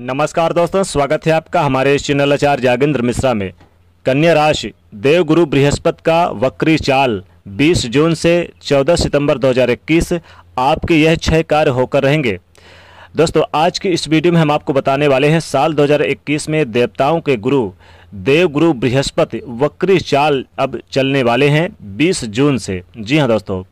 नमस्कार दोस्तों स्वागत है आपका हमारे इस चैनल आचार्य जागेंद्र मिश्रा में कन्या राशि देवगुरु बृहस्पति का वक्री चाल 20 जून से 14 सितंबर 2021 आपके यह छह कार्य होकर रहेंगे दोस्तों आज की इस वीडियो में हम आपको बताने वाले हैं साल 2021 में देवताओं के गुरु देवगुरु बृहस्पति वक्री चाल अब चलने वाले हैं 20 जून से जी हाँ दोस्तों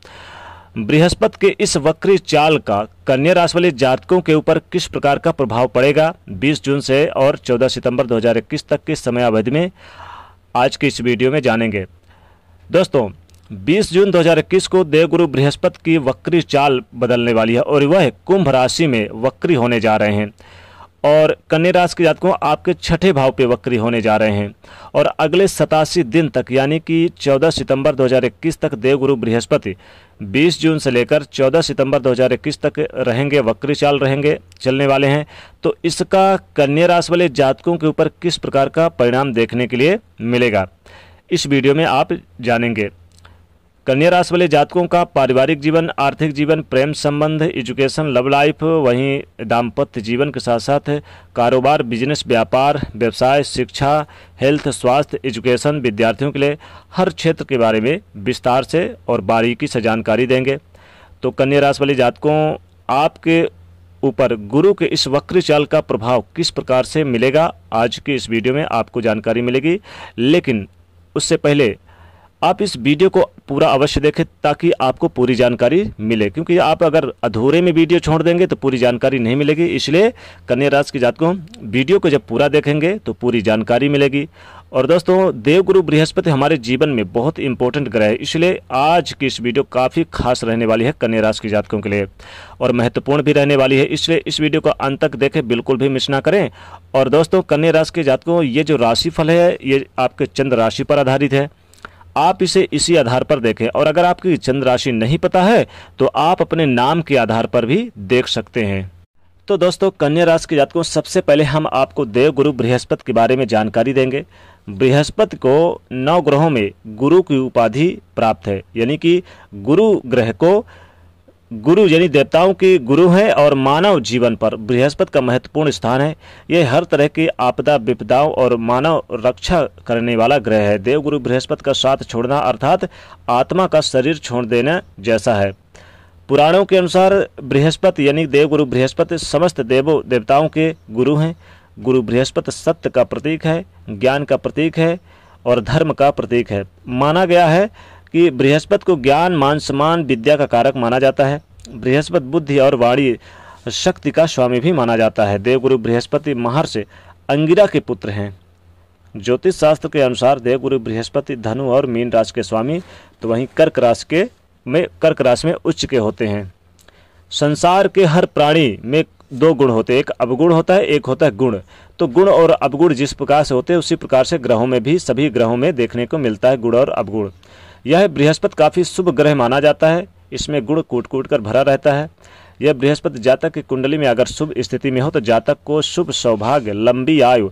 बृहस्पति के इस वक्री चाल का कन्या राशि वाले जातकों के ऊपर किस प्रकार का प्रभाव पड़ेगा 20 जून से और 14 सितंबर 2021 तक के समयावधि में आज के इस वीडियो में जानेंगे दोस्तों 20 जून 2021 को देवगुरु बृहस्पति की वक्री चाल बदलने वाली है और वह कुंभ राशि में वक्री होने जा रहे हैं और कन्या राशि के जातकों आपके छठे भाव पे वक्री होने जा रहे हैं और अगले सतासी दिन तक यानी कि 14 सितंबर 2021 तक देवगुरु बृहस्पति 20 जून से लेकर 14 सितंबर 2021 तक रहेंगे वक्री चाल रहेंगे चलने वाले हैं तो इसका कन्या राशि वाले जातकों के ऊपर किस प्रकार का परिणाम देखने के लिए मिलेगा इस वीडियो में आप जानेंगे कन्या राशि वाले जातकों का पारिवारिक जीवन आर्थिक जीवन प्रेम संबंध एजुकेशन लव लाइफ वहीं दाम्पत्य जीवन के साथ साथ कारोबार बिजनेस व्यापार व्यवसाय शिक्षा हेल्थ स्वास्थ्य एजुकेशन विद्यार्थियों के लिए हर क्षेत्र के बारे में विस्तार से और बारीकी से जानकारी देंगे तो कन्या राशि वाले जातकों आपके ऊपर गुरु के इस वक्री चाल का प्रभाव किस प्रकार से मिलेगा आज की इस वीडियो में आपको जानकारी मिलेगी लेकिन उससे पहले आप इस वीडियो को पूरा अवश्य देखें ताकि आपको पूरी जानकारी मिले क्योंकि आप अगर अधूरे में वीडियो छोड़ देंगे तो पूरी जानकारी नहीं मिलेगी इसलिए कन्या राशि की जातकों वीडियो को जब पूरा देखेंगे तो पूरी जानकारी मिलेगी और दोस्तों देवगुरु बृहस्पति हमारे जीवन में बहुत इंपॉर्टेंट ग्रह है इसलिए आज की इस वीडियो काफ़ी खास रहने वाली है कन्या राशि की जातकों के लिए और महत्वपूर्ण भी रहने वाली है इसलिए इस वीडियो को अंत तक देखें बिल्कुल भी मिस ना करें और दोस्तों कन्या राशि के जातकों ये जो राशिफल है ये आपके चंद्र राशि पर आधारित है आप इसे इसी आधार पर देखें और अगर आपकी चंद्र राशि नहीं पता है तो आप अपने नाम के आधार पर भी देख सकते हैं तो दोस्तों कन्या राशि के जातकों सबसे पहले हम आपको देव गुरु बृहस्पति के बारे में जानकारी देंगे बृहस्पति को नौ ग्रहों में गुरु की उपाधि प्राप्त है यानी कि गुरु ग्रह को गुरु यानी देवताओं के गुरु हैं और मानव जीवन पर बृहस्पति का महत्वपूर्ण स्थान है यह हर तरह की आपदा विपदाओं और मानव रक्षा करने वाला ग्रह है देवगुरु बृहस्पति का साथ छोड़ना अर्थात आत्मा का शरीर छोड़ देना जैसा है पुराणों के अनुसार बृहस्पति यानी देव गुरु बृहस्पति समस्त देवों देवताओं के गुरु हैं गुरु बृहस्पति सत्य का प्रतीक है ज्ञान का प्रतीक है और धर्म का प्रतीक है माना गया है कि बृहस्पति को ज्ञान मान सम्मान विद्या का कारक माना जाता है बृहस्पति बुद्धि और वाणी शक्ति का स्वामी भी माना जाता है देवगुरु बृहस्पति महर्षि अंगिरा के पुत्र हैं ज्योतिष शास्त्र के अनुसार देवगुरु बृहस्पति धनु और मीन राशि के स्वामी तो वहीं कर्क राशि के में कर्क राशि में उच्च के होते हैं संसार के हर प्राणी में दो गुण होते हैं एक अवगुण होता है एक होता है गुण तो गुण और अवगुण जिस प्रकार से होते हैं उसी प्रकार से ग्रहों में भी सभी ग्रहों में देखने को मिलता है गुण और अवगुण यह बृहस्पति काफ़ी शुभ ग्रह माना जाता है इसमें गुड़ कूट कूट कर भरा रहता है यह बृहस्पति जातक की कुंडली में अगर शुभ स्थिति में हो तो जातक को शुभ सौभाग्य लंबी आयु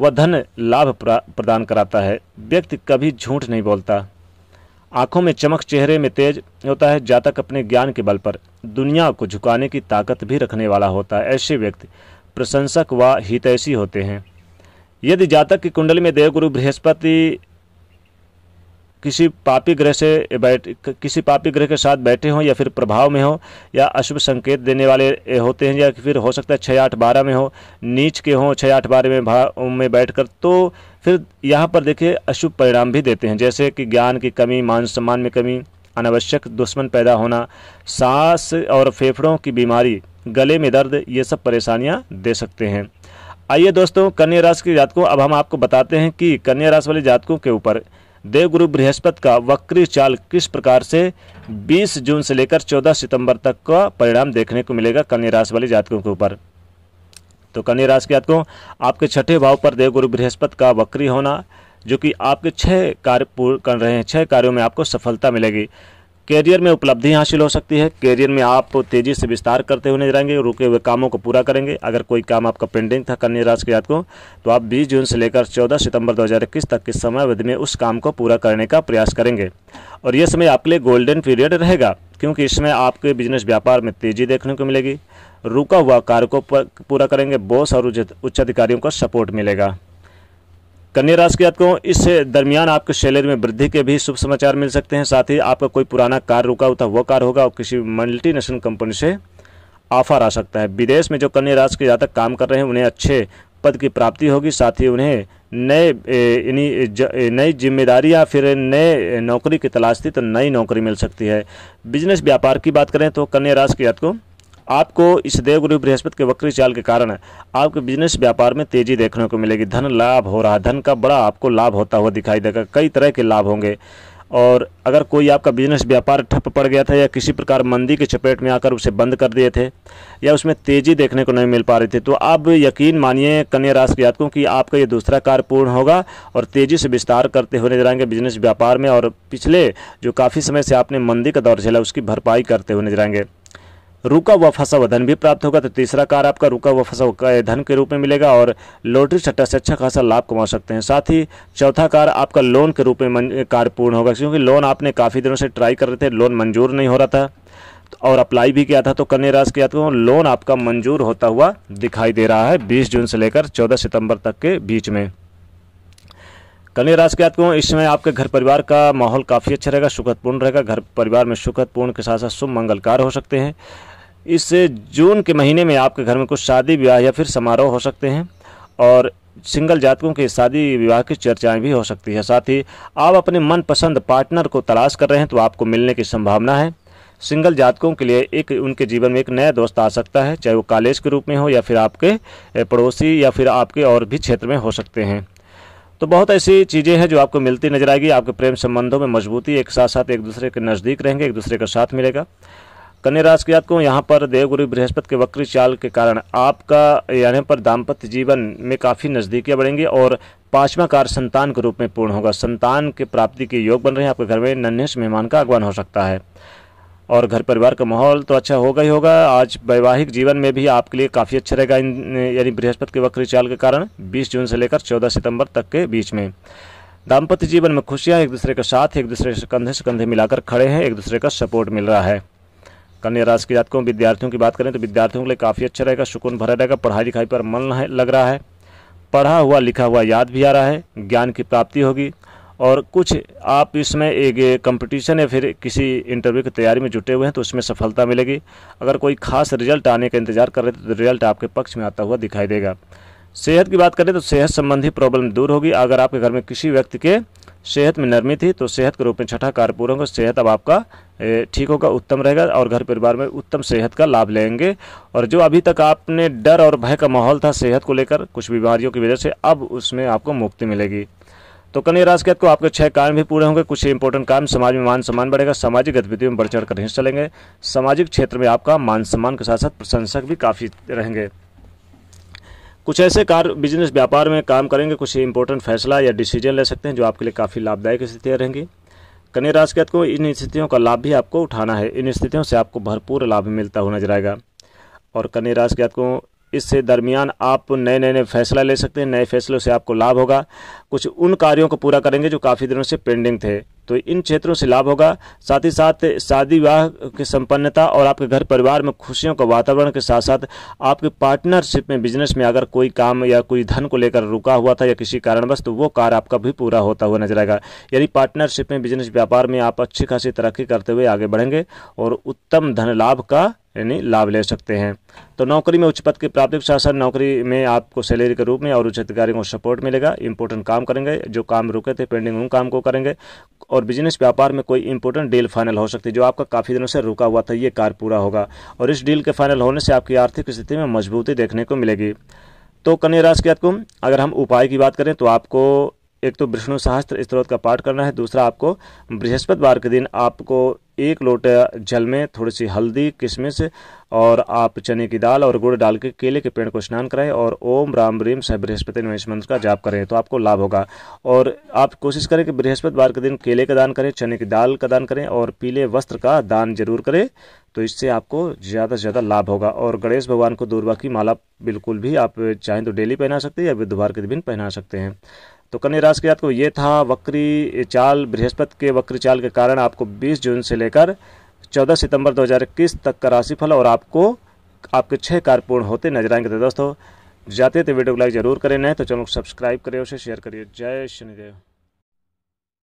व धन लाभ प्रदान कराता है व्यक्ति कभी झूठ नहीं बोलता आंखों में चमक चेहरे में तेज होता है जातक अपने ज्ञान के बल पर दुनिया को झुकाने की ताकत भी रखने वाला होता है ऐसे व्यक्ति प्रशंसक व हितैषी होते हैं यदि जातक की कुंडली में देवगुरु बृहस्पति किसी पापी ग्रह से बैठ किसी पापी ग्रह के साथ बैठे हों या फिर प्रभाव में हो या अशुभ संकेत देने वाले होते हैं या फिर हो सकता है छः आठ बारह में हो नीच के हों छः आठ बारह में में कर तो फिर यहाँ पर देखिए अशुभ परिणाम भी देते हैं जैसे कि ज्ञान की कमी मान सम्मान में कमी अनावश्यक दुश्मन पैदा होना सांस और फेफड़ों की बीमारी गले में दर्द ये सब परेशानियाँ दे सकते हैं आइए दोस्तों कन्या राशि के जातकों अब हम आपको बताते हैं कि कन्या राशि वाले जातकों के ऊपर देवगुरु बृहस्पति का वक्री चाल किस प्रकार से 20 जून से लेकर 14 सितंबर तक का परिणाम देखने को मिलेगा कन्या राशि वाले जातकों के ऊपर तो कन्या राशि के जातकों आपके छठे भाव पर देवगुरु बृहस्पति का वक्री होना जो कि आपके छह कार्य पूर्ण कर रहे हैं छह कार्यों में आपको सफलता मिलेगी कैरियर में उपलब्धि हासिल हो सकती है कैरियर में आप तेजी से विस्तार करते हुए नजर आएंगे रुके हुए कामों को पूरा करेंगे अगर कोई काम आपका पेंडिंग था कन्या राशि के को तो आप 20 जून से लेकर 14 सितंबर 2021 तक के समय अवधि में उस काम को पूरा करने का प्रयास करेंगे और यह समय आपके लिए गोल्डन पीरियड रहेगा क्योंकि इसमें आपके बिजनेस व्यापार में तेजी देखने को मिलेगी रुका हुआ कार्य को पूरा करेंगे बॉस और उच्च अधिकारियों का सपोर्ट मिलेगा कन्या राशि के जातकों इस दरमियान आपके सैलरी में वृद्धि के भी शुभ समाचार मिल सकते हैं साथ ही आपका कोई पुराना कार रुका होता वह कार होगा और किसी मल्टीनेशनल कंपनी से ऑफर आ सकता है विदेश में जो कन्या राशि के जातक काम कर रहे हैं उन्हें अच्छे पद की प्राप्ति होगी साथ ही उन्हें नए इन्हीं नई जिम्मेदारी या फिर नए नौकरी की तलाश थी तो नई नौकरी मिल सकती है बिजनेस व्यापार की बात करें तो कन्या राशि के जातकों आपको इस देवगुरु बृहस्पति के वक्री चाल के कारण आपके बिजनेस व्यापार में तेजी देखने को मिलेगी धन लाभ हो रहा धन का बड़ा आपको लाभ होता हुआ दिखाई देगा कई तरह के लाभ होंगे और अगर कोई आपका बिजनेस व्यापार ठप पड़ गया था या किसी प्रकार मंदी की चपेट में आकर उसे बंद कर दिए थे या उसमें तेज़ी देखने को नहीं मिल पा रही थी तो आप यकीन मानिए कन्या राशि के जातकों की आपका ये दूसरा कार्य पूर्ण होगा और तेज़ी से विस्तार करते हुए नजर आएंगे बिजनेस व्यापार में और पिछले जो काफ़ी समय से आपने मंदी का दौर झेला उसकी भरपाई करते हुए नजर आएंगे रुका हुआ फंसा हुआ धन भी प्राप्त होगा तो तीसरा कार आपका रुका हुआ फंसा हुआ धन के रूप में मिलेगा और लॉटरी सट्टा से अच्छा खासा लाभ कमा सकते हैं साथ ही चौथा कार आपका लोन के रूप में कार्य पूर्ण होगा क्योंकि लोन आपने काफ़ी दिनों से ट्राई कर रहे थे लोन मंजूर नहीं हो रहा था और अप्लाई भी किया था तो कन्या राशि के यात्रियों लोन आपका मंजूर होता हुआ दिखाई दे रहा है बीस जून से लेकर चौदह सितंबर तक के बीच में कन्या राशि के यात्रियों इस समय आपके घर परिवार का माहौल काफ़ी अच्छा रहेगा सुखदपूर्ण रहेगा घर परिवार में सुखदपूर्ण के साथ साथ शुभ मंगलकार हो सकते हैं इस जून के महीने में आपके घर में कुछ शादी विवाह या फिर समारोह हो सकते हैं और सिंगल जातकों के शादी विवाह की चर्चाएं भी हो सकती है साथ ही आप अपने मनपसंद पार्टनर को तलाश कर रहे हैं तो आपको मिलने की संभावना है सिंगल जातकों के लिए एक उनके जीवन में एक नया दोस्त आ सकता है चाहे वो कॉलेज के रूप में हो या फिर आपके पड़ोसी या फिर आपके और भी क्षेत्र में हो सकते हैं तो बहुत ऐसी चीज़ें हैं जो आपको मिलती नजर आएगी आपके प्रेम संबंधों में मजबूती एक साथ साथ एक दूसरे के नज़दीक रहेंगे एक दूसरे का साथ मिलेगा कन्या राशि के जातकों यहाँ पर देवगुरु बृहस्पति के वक्री चाल के कारण आपका यहाँ पर दाम्पत्य जीवन में काफ़ी नज़दीकियाँ बढ़ेंगी और पांचवा कार्य संतान के रूप में पूर्ण होगा संतान के प्राप्ति के योग बन रहे हैं आपके घर में नन्हे मेहमान का आगमन हो सकता है और घर परिवार का माहौल तो अच्छा होगा ही होगा आज वैवाहिक जीवन में भी आपके लिए काफ़ी अच्छा रहेगा यानी बृहस्पति के वक्री चाल के कारण 20 जून से लेकर 14 सितंबर तक के बीच में दाम्पत्य जीवन में खुशियां एक दूसरे के साथ एक दूसरे से कंधे से कंधे मिलाकर खड़े हैं एक दूसरे का सपोर्ट मिल रहा है कन्या राशि के जातकों विद्यार्थियों की बात करें तो विद्यार्थियों के लिए काफ़ी अच्छा रहेगा सुकून भरा रहेगा पढ़ाई लिखाई पर मन लग रहा है पढ़ा हुआ लिखा हुआ याद भी आ रहा है ज्ञान की प्राप्ति होगी और कुछ आप इसमें एक कंपटीशन या फिर किसी इंटरव्यू की तैयारी में जुटे हुए हैं तो उसमें सफलता मिलेगी अगर कोई खास रिजल्ट आने का इंतजार कर रहे थे तो रिजल्ट आपके पक्ष में आता हुआ दिखाई देगा सेहत की बात करें तो सेहत संबंधी प्रॉब्लम दूर होगी अगर आपके घर में किसी व्यक्ति के सेहत में नरमी थी तो सेहत के रूप में छठा पूरा को सेहत अब आपका ठीक होगा उत्तम रहेगा और घर परिवार में उत्तम सेहत का लाभ लेंगे और जो अभी तक आपने डर और भय का माहौल था सेहत को लेकर कुछ बीमारियों की वजह से अब उसमें आपको मुक्ति मिलेगी तो कन्या राशि के को आपके छह काम भी पूरे होंगे कुछ इंपॉर्टेंट काम समाज में मान सम्मान बढ़ेगा सामाजिक गतिविधियों में बढ़ चढ़ कर हिस्सा लेंगे सामाजिक क्षेत्र में आपका मान सम्मान के साथ साथ प्रशंसक भी काफ़ी रहेंगे कुछ ऐसे कार बिजनेस व्यापार में काम करेंगे कुछ इंपॉर्टेंट फैसला या डिसीजन ले सकते हैं जो आपके लिए काफ़ी लाभदायक स्थितियाँ रहेंगी कन्या राशि के को इन स्थितियों का लाभ भी आपको उठाना है इन स्थितियों से आपको भरपूर लाभ मिलता हुआ नजर आएगा और कन्या राशि के को इससे दरमियान आप नए नए नए फैसला ले सकते हैं नए फैसलों से आपको लाभ होगा कुछ उन कार्यों को पूरा करेंगे जो काफ़ी दिनों से पेंडिंग थे तो इन क्षेत्रों से लाभ होगा साथ ही साथ शादी विवाह की संपन्नता और आपके घर परिवार में खुशियों का वातावरण के साथ साथ आपके पार्टनरशिप में बिजनेस में अगर कोई काम या कोई धन को लेकर रुका हुआ था या किसी कारणवश तो वो कार्य आपका भी पूरा होता हुआ नजर आएगा यदि पार्टनरशिप में बिजनेस व्यापार में आप अच्छी खासी तरक्की करते हुए आगे बढ़ेंगे और उत्तम धन लाभ का यानी लाभ ले सकते हैं तो नौकरी में उच्च पद की प्राप्ति के साथ साथ नौकरी में आपको सैलरी के रूप में और उच्च अधिकारियों को सपोर्ट मिलेगा इंपोर्टेंट काम करेंगे जो काम रुके थे पेंडिंग उन काम को करेंगे और और बिजनेस व्यापार में कोई इंपोर्टेंट डील फाइनल हो सकती है जो आपका काफ़ी दिनों से रुका हुआ था ये कार्य पूरा होगा और इस डील के फाइनल होने से आपकी आर्थिक स्थिति में मजबूती देखने को मिलेगी तो कन्या राशि के आपको अगर हम उपाय की बात करें तो आपको एक तो विष्णु सहस्त्र स्त्रोत का पाठ करना है दूसरा आपको बृहस्पतिवार के दिन आपको एक लोट जल में थोड़ी सी हल्दी किशमिश और आप चने की दाल और गुड़ डाल के केले के पेड़ को स्नान कराएं और ओम राम रीम सह बृहस्पति महेश मंत्र का जाप करें तो आपको लाभ होगा और आप कोशिश करें कि बृहस्पतिवार के दिन केले का दान करें चने की दाल का दान करें और पीले वस्त्र का दान जरूर करें तो इससे आपको ज़्यादा से ज़्यादा लाभ होगा और गणेश भगवान को दूरवा की माला बिल्कुल भी आप चाहें तो डेली पहना सकते हैं या बुधवार के दिन पहना सकते हैं तो कन्या राशि के जातकों ये था वक्री चाल बृहस्पति के वक्री चाल के कारण आपको 20 जून से लेकर 14 सितंबर 2021 तक का राशिफल और आपको आपके छह कार्य पूर्ण होते नजर आएंगे तो दोस्तों जाते थे तो वीडियो को लाइक जरूर करें नए तो चैनल को सब्सक्राइब करें उसे शेयर करिए जय शनिदेव